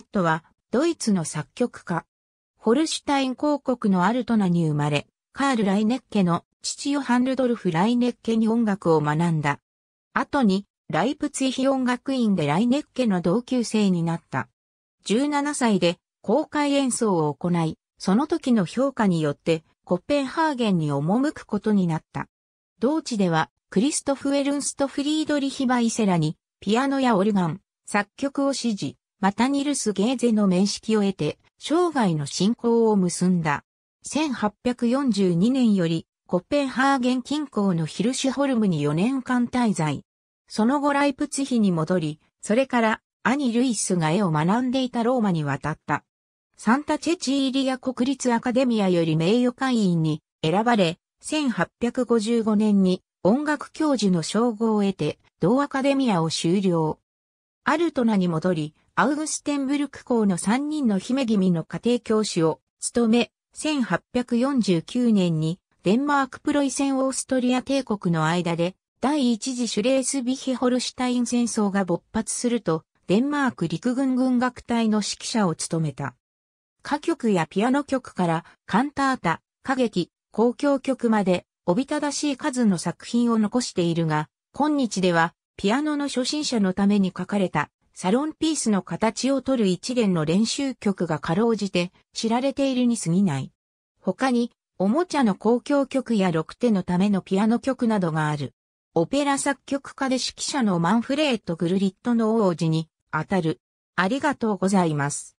ットは、ドイツの作曲家。ホルシュタイン公国のアルトナに生まれ、カール・ライネッケの父ヨハン・ルドルフ・ライネッケに音楽を学んだ。後に、ライプツィヒ音楽院でライネッケの同級生になった。17歳で公開演奏を行い、その時の評価によってコッペンハーゲンに赴くことになった。同地ではクリストフ・エルンスト・フリードリヒ・バイセラにピアノやオルガン、作曲を指示。マタニルス・ゲーゼの面識を得て、生涯の信仰を結んだ。1842年より、コッペンハーゲン近郊のヒルシュホルムに4年間滞在。その後ライプツヒに戻り、それから兄ルイスが絵を学んでいたローマに渡った。サンタチェチーリア国立アカデミアより名誉会員に選ばれ、1855年に音楽教授の称号を得て、同アカデミアを修了。アルトナに戻り、アウグステンブルク校の3人の姫君の家庭教師を務め、1849年にデンマークプロイセンオーストリア帝国の間で第一次シュレースビヒホルシュタイン戦争が勃発すると、デンマーク陸軍軍楽隊の指揮者を務めた。歌曲やピアノ曲からカンタータ、歌劇、公共曲までおびただしい数の作品を残しているが、今日ではピアノの初心者のために書かれたサロンピースの形を取る一連の練習曲がかろうじて知られているに過ぎない。他に、おもちゃの公共曲や六手のためのピアノ曲などがある。オペラ作曲家で指揮者のマンフレート・グルリットの王子に当たる。ありがとうございます。